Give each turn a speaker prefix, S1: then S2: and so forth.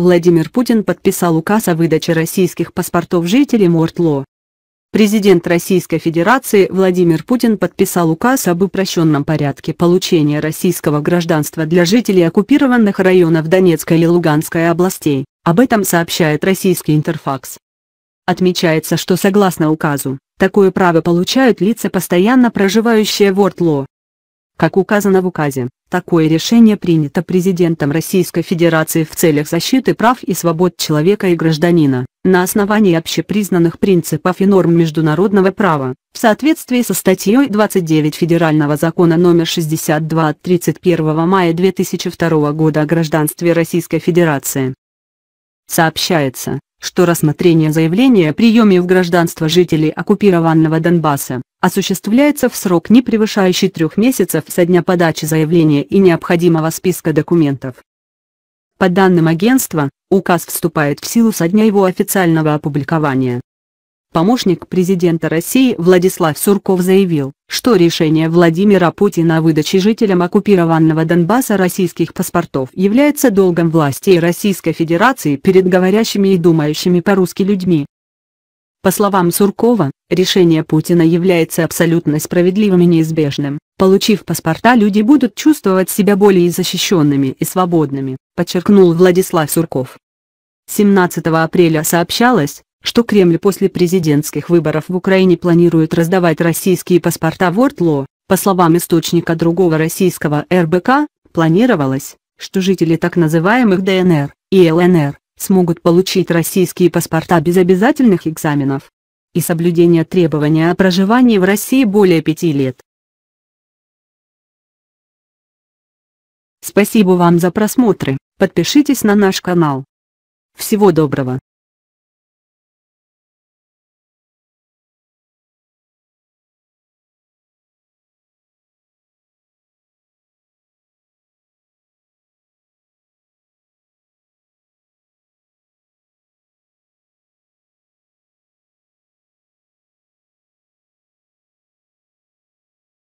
S1: Владимир Путин подписал указ о выдаче российских паспортов жителям Ортло. Президент Российской Федерации Владимир Путин подписал указ об упрощенном порядке получения российского гражданства для жителей оккупированных районов Донецкой и Луганской областей, об этом сообщает российский Интерфакс. Отмечается, что согласно указу, такое право получают лица, постоянно проживающие в Ортло, как указано в указе, такое решение принято президентом Российской Федерации в целях защиты прав и свобод человека и гражданина, на основании общепризнанных принципов и норм международного права, в соответствии со статьей 29 Федерального закона номер 62 от 31 мая 2002 года о гражданстве Российской Федерации. Сообщается, что рассмотрение заявления о приеме в гражданство жителей оккупированного Донбасса осуществляется в срок не превышающий трех месяцев со дня подачи заявления и необходимого списка документов. По данным агентства, указ вступает в силу со дня его официального опубликования. Помощник президента России Владислав Сурков заявил, что решение Владимира Путина о выдаче жителям оккупированного Донбасса российских паспортов является долгом власти Российской Федерации перед говорящими и думающими по-русски людьми. По словам Суркова, решение Путина является абсолютно справедливым и неизбежным. Получив паспорта люди будут чувствовать себя более защищенными и свободными, подчеркнул Владислав Сурков. 17 апреля сообщалось, что Кремль после президентских выборов в Украине планирует раздавать российские паспорта в по словам источника другого российского РБК, планировалось, что жители так называемых ДНР и ЛНР смогут получить российские паспорта без обязательных экзаменов и соблюдения требования о проживании в России более пяти лет.
S2: Спасибо вам за просмотры, подпишитесь на наш канал. Всего доброго!